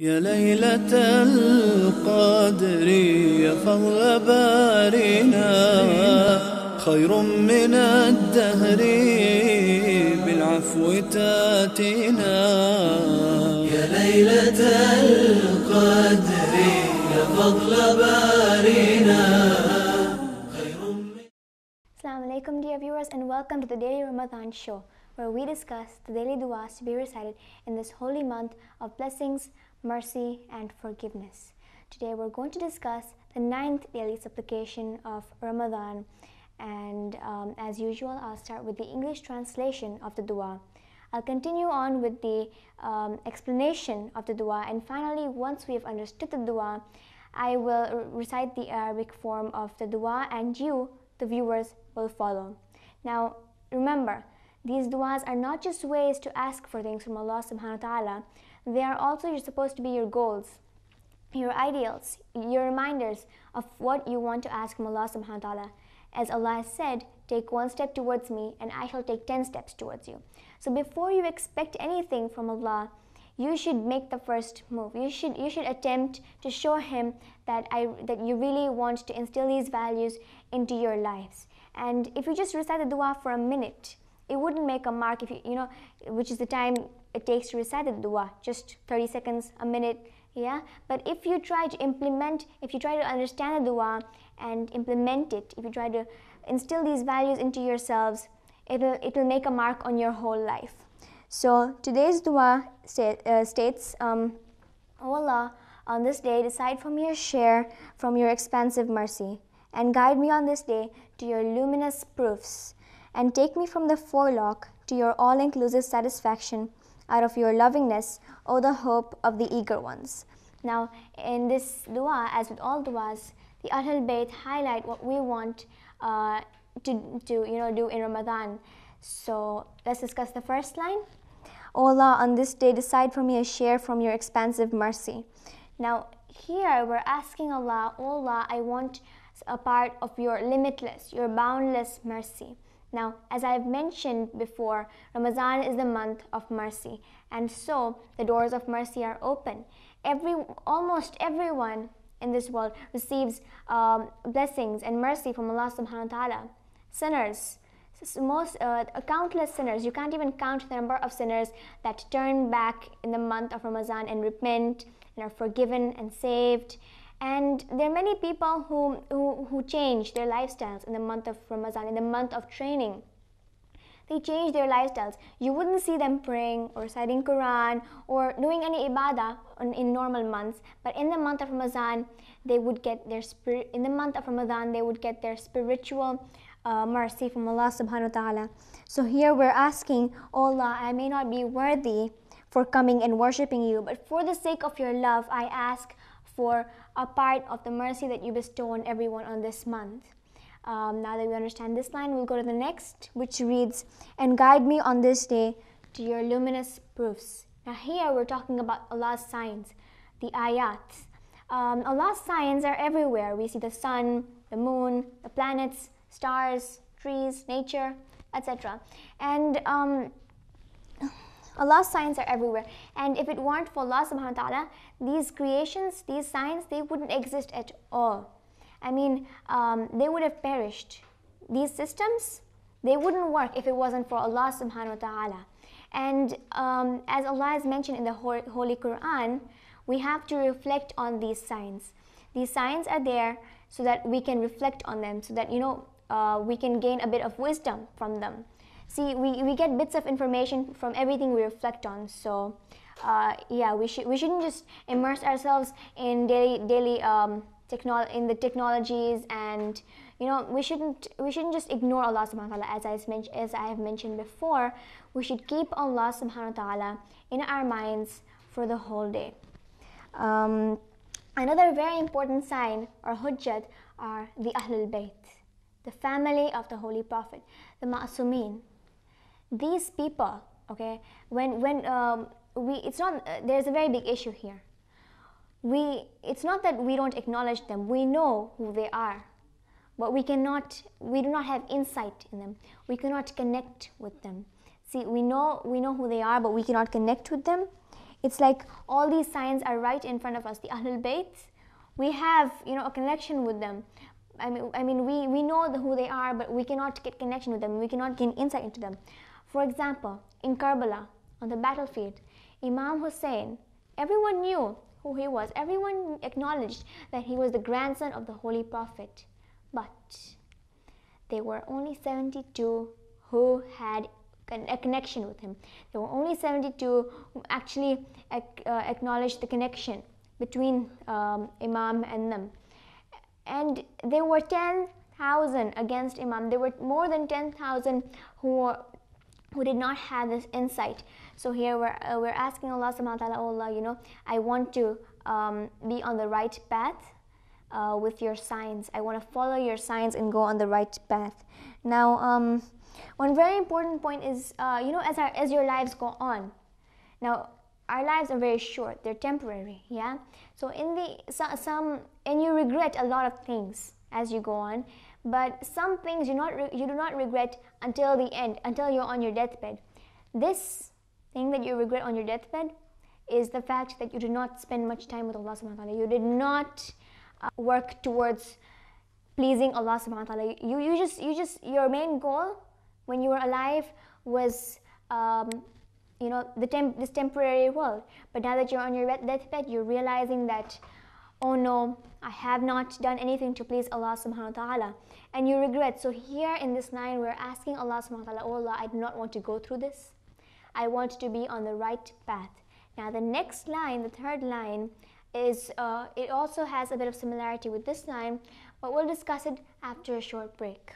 يا ليلة القدر يا فضل بارنا خير من الدهر بالعفو يا ليلة القدر يا فضل بارنا Assalamu alaikum dear viewers and welcome to the Daily Ramadan show where we discuss the daily du'as to be recited in this holy month of blessings, mercy, and forgiveness. Today we're going to discuss the ninth daily supplication of Ramadan, and um, as usual, I'll start with the English translation of the dua. I'll continue on with the um, explanation of the dua, and finally, once we have understood the dua, I will recite the Arabic form of the dua, and you, the viewers, will follow. Now, remember, these duas are not just ways to ask for things from Allah subhanahu wa ta'ala, they are also supposed to be your goals, your ideals, your reminders of what you want to ask from Allah subhanahu wa ta'ala. As Allah said, take one step towards me and I shall take 10 steps towards you. So before you expect anything from Allah, you should make the first move. You should you should attempt to show him that I that you really want to instill these values into your lives. And if you just recite the dua for a minute, it wouldn't make a mark if you you know which is the time it takes to recite the dua, just 30 seconds, a minute, yeah. But if you try to implement, if you try to understand the dua and implement it, if you try to instill these values into yourselves, it'll, it'll make a mark on your whole life. So today's dua uh, states, um, O Allah, on this day decide from your share from your expansive mercy and guide me on this day to your luminous proofs and take me from the forelock to your all-inclusive satisfaction out of your lovingness, O the hope of the eager ones. Now, in this dua, as with all duas, the Ahlul Bayt highlight what we want uh, to, to you know, do in Ramadan. So let's discuss the first line. O Allah, on this day decide for me a share from your expansive mercy. Now, here we're asking Allah, O Allah, I want a part of your limitless, your boundless mercy. Now, as I've mentioned before, Ramadan is the month of mercy, and so the doors of mercy are open. Every, almost everyone in this world receives um, blessings and mercy from Allah subhanahu wa ta'ala. Sinners, most uh, countless sinners, you can't even count the number of sinners that turn back in the month of Ramadan and repent and are forgiven and saved and there are many people who, who, who change their lifestyles in the month of Ramadan, in the month of training. They change their lifestyles. You wouldn't see them praying or citing Quran or doing any ibadah on, in normal months, but in the month of Ramadan, they would get their spirit. In the month of Ramadan, they would get their spiritual uh, mercy from Allah Subhanahu wa Taala. So here we're asking, oh Allah, I may not be worthy for coming and worshiping you, but for the sake of your love, I ask for a part of the mercy that you bestow on everyone on this month. Um, now that we understand this line, we'll go to the next, which reads, And guide me on this day to your luminous proofs. Now, here we're talking about Allah's signs, the ayats. Um, Allah's signs are everywhere. We see the sun, the moon, the planets, stars, trees, nature, etc. And um, Allah's signs are everywhere. And if it weren't for Allah subhanahu wa ta'ala, these creations, these signs, they wouldn't exist at all. I mean, um, they would have perished. These systems, they wouldn't work if it wasn't for Allah subhanahu wa ta'ala. And um, as Allah has mentioned in the Holy Quran, we have to reflect on these signs. These signs are there so that we can reflect on them, so that, you know, uh, we can gain a bit of wisdom from them see we, we get bits of information from everything we reflect on so uh, yeah we should we shouldn't just immerse ourselves in daily daily um, in the technologies and you know we shouldn't we shouldn't just ignore Allah subhanahu wa ta'ala as I, as I have mentioned before we should keep Allah subhanahu wa ta'ala in our minds for the whole day um, another very important sign or hujjat are the Ahlul Bayt the family of the Holy Prophet the Ma'asumin these people, okay, when, when um, we, it's not, uh, there's a very big issue here. We, it's not that we don't acknowledge them, we know who they are, but we cannot, we do not have insight in them. We cannot connect with them. See, we know, we know who they are, but we cannot connect with them. It's like all these signs are right in front of us, the Ahlul Bayt. We have, you know, a connection with them, I mean, I mean we, we know the, who they are, but we cannot get connection with them. We cannot gain insight into them. For example, in Karbala, on the battlefield, Imam Hussein, everyone knew who he was, everyone acknowledged that he was the grandson of the Holy Prophet. But there were only 72 who had a connection with him. There were only 72 who actually ac uh, acknowledged the connection between um, Imam and them. And there were 10,000 against Imam. There were more than 10,000 who who did not have this insight. So here we're, uh, we're asking Allah subhanahu wa ta'ala, oh Allah, you know, I want to um, be on the right path uh, with your signs. I want to follow your signs and go on the right path. Now, um, one very important point is, uh, you know, as, our, as your lives go on, now our lives are very short, they're temporary, yeah? So in the, so, some, and you regret a lot of things as you go on but some things you not you do not regret until the end, until you're on your deathbed. This thing that you regret on your deathbed is the fact that you did not spend much time with Allah subhanahu wa ta'ala. You did not uh, work towards pleasing Allah subhanahu wa ta'ala. You, you just you just your main goal when you were alive was um, you know the temp- this temporary world. But now that you're on your deathbed, you're realizing that oh no, I have not done anything to please Allah subhanahu wa ta'ala. And you regret. So here in this line, we're asking Allah subhanahu wa ta'ala, oh Allah, I do not want to go through this. I want to be on the right path. Now the next line, the third line, is uh, it also has a bit of similarity with this line, but we'll discuss it after a short break.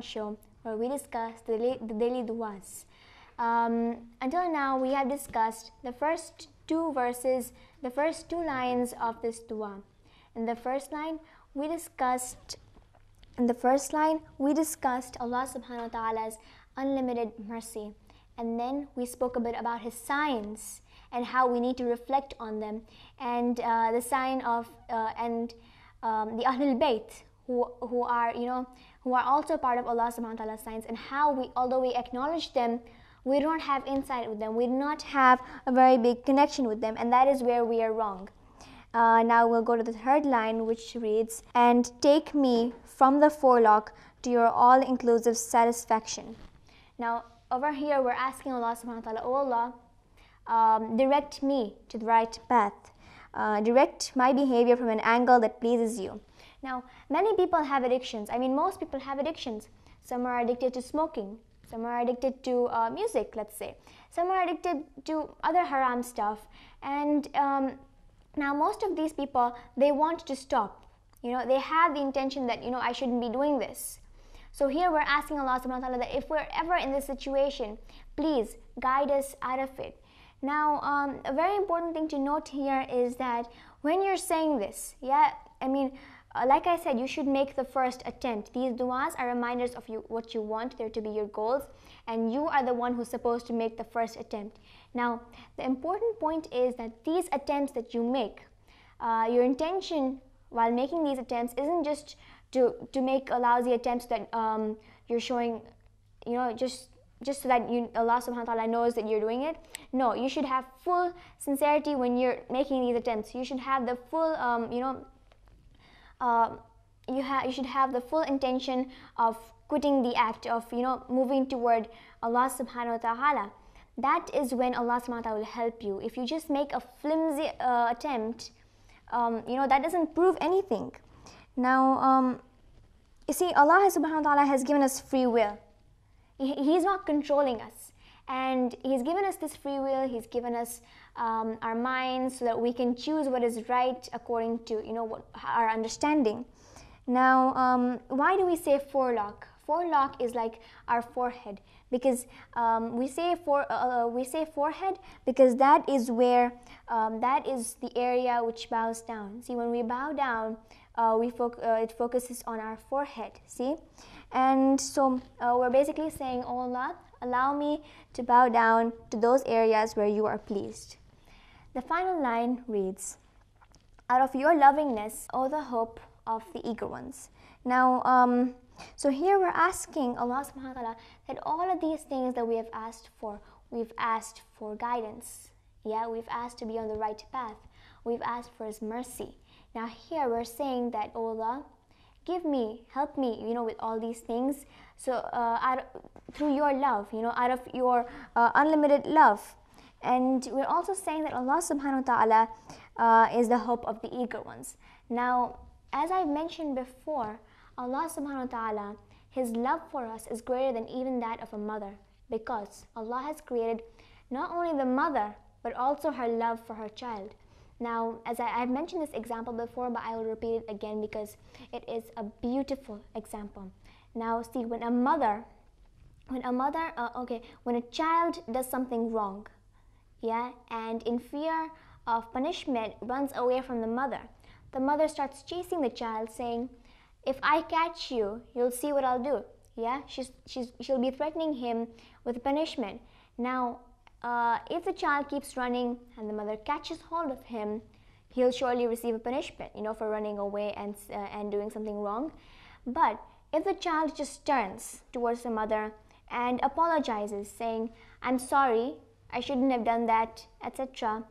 Show, where we discuss the, the daily duas. Um, until now, we have discussed the first two verses, the first two lines of this dua. In the first line, we discussed in the first line, we discussed Allah subhanahu wa ta'ala's unlimited mercy. And then we spoke a bit about His signs and how we need to reflect on them. And uh, the sign of, uh, and um, the Ahlul Bayt, who, who are, you know, who are also part of Allah subhanahu wa ta'ala's signs and how we, although we acknowledge them, we don't have insight with them. We do not have a very big connection with them, and that is where we are wrong. Uh, now we'll go to the third line, which reads, And take me from the forelock to your all inclusive satisfaction. Now, over here, we're asking Allah subhanahu wa ta'ala, Oh Allah, um, direct me to the right path. Uh, direct my behavior from an angle that pleases you. Now, many people have addictions. I mean, most people have addictions. Some are addicted to smoking. Some are addicted to uh, music, let's say. Some are addicted to other haram stuff. And um, now, most of these people, they want to stop. You know, they have the intention that, you know, I shouldn't be doing this. So here we're asking Allah subhanahu wa ta'ala that if we're ever in this situation, please guide us out of it. Now, um, a very important thing to note here is that when you're saying this, yeah, I mean, uh, like I said, you should make the first attempt. These du'as are reminders of you, what you want there to be your goals, and you are the one who's supposed to make the first attempt. Now, the important point is that these attempts that you make, uh, your intention while making these attempts isn't just to, to make a lousy attempt that um, you're showing, you know, just just so that you, Allah subhanahu wa ta'ala knows that you're doing it. No, you should have full sincerity when you're making these attempts. You should have the full, um, you know, um, you, you should have the full intention of quitting the act of you know moving toward Allah subhanahu wa ta'ala that is when Allah subhanahu wa ta'ala will help you if you just make a flimsy uh, attempt um, you know that doesn't prove anything now um, you see Allah subhanahu wa ta'ala has given us free will he, he's not controlling us and he's given us this free will he's given us um, our minds so that we can choose what is right according to you know what, our understanding now um, why do we say forelock forelock is like our forehead because um, we say for uh, uh, we say forehead because that is where um, that is the area which bows down see when we bow down uh, we foc uh, it focuses on our forehead see and so uh, we're basically saying oh Allah allow me to bow down to those areas where you are pleased the final line reads, Out of your lovingness, O the hope of the eager ones. Now, um, so here we're asking Allah subhanahu wa ta'ala that all of these things that we have asked for, we've asked for guidance. Yeah, we've asked to be on the right path. We've asked for His mercy. Now, here we're saying that, O Allah, give me, help me, you know, with all these things. So, uh, out, through your love, you know, out of your uh, unlimited love. And we're also saying that Allah subhanahu wa ta'ala uh, is the hope of the eager ones. Now, as I mentioned before, Allah subhanahu wa ta'ala, His love for us is greater than even that of a mother because Allah has created not only the mother but also her love for her child. Now, as I, have mentioned this example before, but I will repeat it again because it is a beautiful example. Now, see, when a mother, when a mother, uh, okay, when a child does something wrong, yeah, and in fear of punishment runs away from the mother. The mother starts chasing the child, saying, If I catch you, you'll see what I'll do. Yeah, she's, she's, she'll be threatening him with punishment. Now, uh, if the child keeps running and the mother catches hold of him, he'll surely receive a punishment, you know, for running away and, uh, and doing something wrong. But if the child just turns towards the mother and apologizes, saying, I'm sorry, I shouldn't have done that, etc.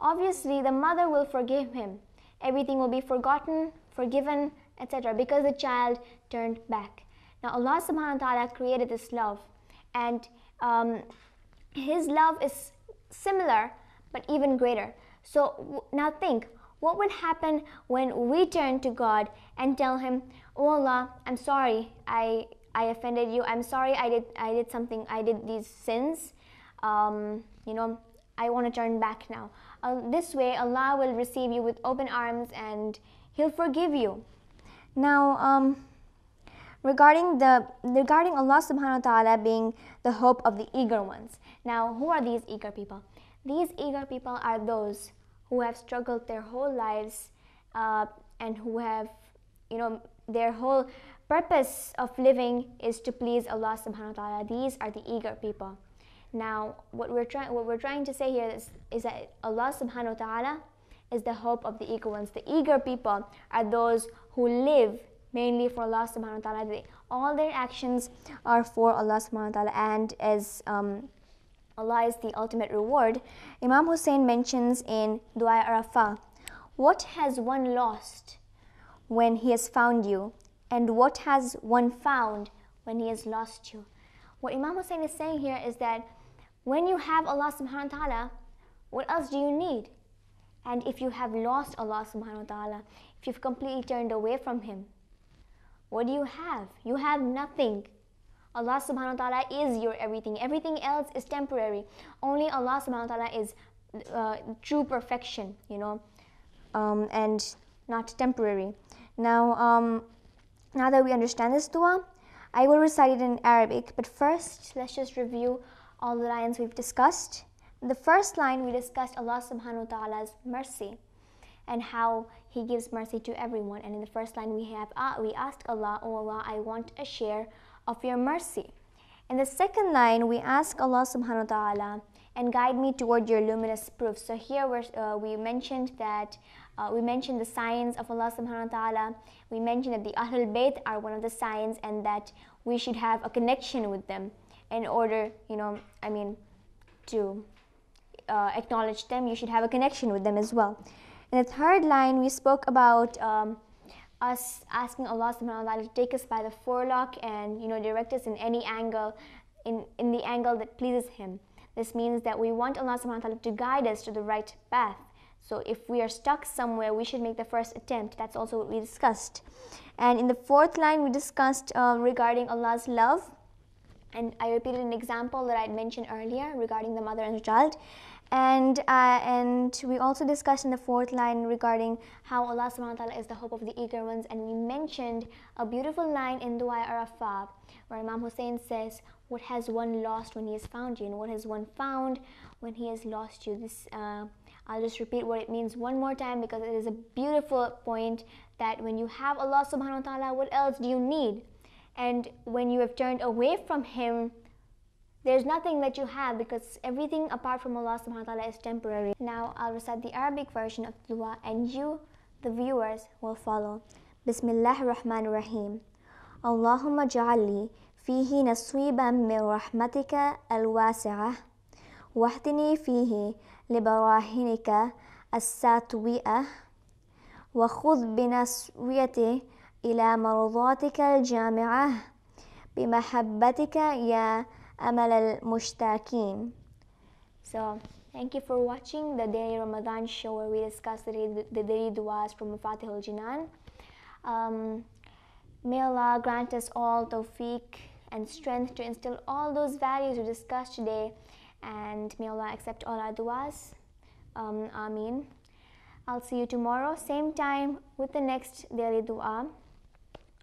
Obviously, the mother will forgive him. Everything will be forgotten, forgiven, etc. because the child turned back. Now, Allah subhanahu wa ta'ala created this love, and um, His love is similar but even greater. So, now think what would happen when we turn to God and tell Him, Oh Allah, I'm sorry, I, I offended you, I'm sorry I did, I did something, I did these sins, um, you know, I want to turn back now. Uh, this way, Allah will receive you with open arms and He'll forgive you. Now, um, regarding the regarding Allah Subhanahu wa Taala being the hope of the eager ones. Now, who are these eager people? These eager people are those who have struggled their whole lives uh, and who have, you know, their whole purpose of living is to please Allah Subhanahu wa Taala. These are the eager people. Now, what we're trying what we're trying to say here is, is that Allah Subhanahu wa Taala is the hope of the eager ones. The eager people are those who live mainly for Allah Subhanahu wa Taala. They, all their actions are for Allah Subhanahu wa Taala, and as um, Allah is the ultimate reward. Imam Hussein mentions in Dua Arafah, What has one lost when he has found you? And what has one found when he has lost you? What Imam Hussein is saying here is that when you have Allah subhanahu wa ta'ala, what else do you need? And if you have lost Allah subhanahu wa ta'ala, if you've completely turned away from Him, what do you have? You have nothing. Allah subhanahu wa ta'ala is your everything. Everything else is temporary. Only Allah subhanahu wa ta'ala is uh, true perfection, you know, um, and not temporary. Now, um, now that we understand this dua, I will recite it in Arabic, but first let's just review all the lines we've discussed. In the first line, we discussed Allah subhanahu wa ta'ala's mercy and how He gives mercy to everyone. And in the first line, we have uh, we asked Allah, Oh Allah, I want a share of your mercy. In the second line, we ask Allah subhanahu wa ta'ala and guide me toward your luminous proof. So here uh, we mentioned that uh, we mentioned the signs of Allah subhanahu wa ta'ala. We mentioned that the Ahlul Bayt are one of the signs and that we should have a connection with them in order, you know, I mean, to uh, acknowledge them, you should have a connection with them as well. In the third line, we spoke about um, us asking Allah subhanahu wa ta'ala to take us by the forelock and, you know, direct us in any angle, in, in the angle that pleases Him. This means that we want Allah subhanahu wa ta'ala to guide us to the right path. So if we are stuck somewhere, we should make the first attempt. That's also what we discussed. And in the fourth line, we discussed uh, regarding Allah's love and I repeated an example that I had mentioned earlier regarding the mother and the child. And, uh, and we also discussed in the fourth line regarding how Allah subhanahu wa ta'ala is the hope of the eager ones. And we mentioned a beautiful line in Dua Arafah where Imam Hussein says, What has one lost when he has found you? And what has one found when he has lost you? This, uh, I'll just repeat what it means one more time because it is a beautiful point that when you have Allah subhanahu wa ta'ala, what else do you need? And when you have turned away from Him, there's nothing that you have because everything apart from Allah subhanahu wa ta'ala is temporary. Now I'll recite the Arabic version of the dua and you, the viewers, will follow. Bismillah ar rahman ar rahim. Allahumma ja'alli fihi nasweeban min rahmatika al-wasi'ah. واهدني فيه لبراهنك Wa khud بنسويته إلى مرضاتك الجامعة بمحبتك يا أمل المشتاكين So thank you for watching the daily Ramadan show where we discuss the, the daily duas from Fatih al-Jinan. Um, may Allah grant us all tawfiq and strength to instill all those values we discussed today and may Allah accept all our duas. Um, Ameen. I'll see you tomorrow, same time with the next daily dua.